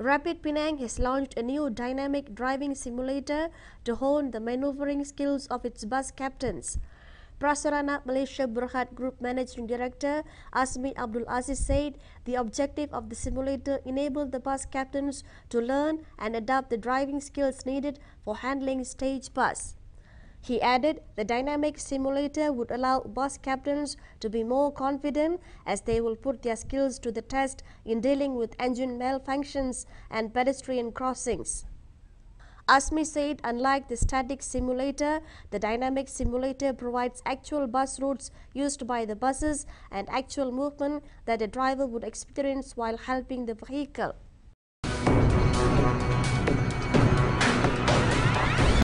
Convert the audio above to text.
Rapid Penang has launched a new dynamic driving simulator to hone the maneuvering skills of its bus captains. Prasarana Malaysia Group Managing Director Asmi Abdul Aziz said the objective of the simulator enabled the bus captains to learn and adapt the driving skills needed for handling stage bus. He added the dynamic simulator would allow bus captains to be more confident as they will put their skills to the test in dealing with engine malfunctions and pedestrian crossings. ASMI said unlike the static simulator, the dynamic simulator provides actual bus routes used by the buses and actual movement that a driver would experience while helping the vehicle.